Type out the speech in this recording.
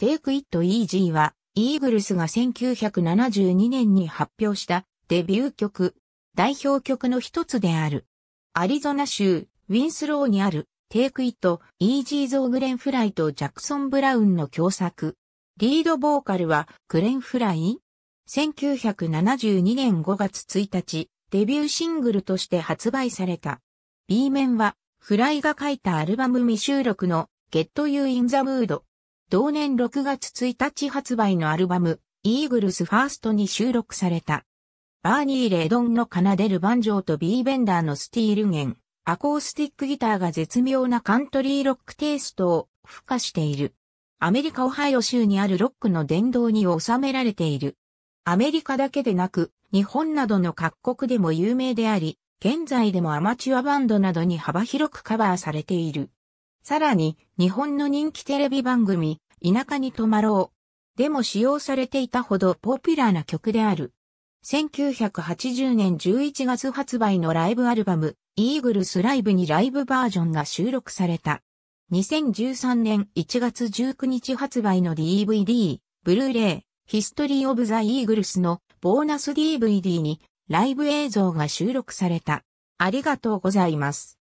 Take It Easy は、イーグルスが1972年に発表したデビュー曲、代表曲の一つである。アリゾナ州ウィンスローにある Take It Easy ゾーグレンフライとジャクソン・ブラウンの共作。リードボーカルはグレンフライ ?1972 年5月1日、デビューシングルとして発売された。B 面は、フライが書いたアルバム未収録の Get You in the Mood 同年6月1日発売のアルバム、イーグルスファーストに収録された。バーニー・レドンの奏でるバンジョーとビーベンダーのスティール弦、アコースティックギターが絶妙なカントリーロックテイストを付加している。アメリカ・オハイオ州にあるロックの殿堂に収められている。アメリカだけでなく、日本などの各国でも有名であり、現在でもアマチュアバンドなどに幅広くカバーされている。さらに、日本の人気テレビ番組、田舎に泊まろう。でも使用されていたほどポピュラーな曲である。1980年11月発売のライブアルバム、イーグルスライブにライブバージョンが収録された。2013年1月19日発売の DVD、ブルーレイ、ヒストリー・オブ・ザ・イーグルスのボーナス DVD にライブ映像が収録された。ありがとうございます。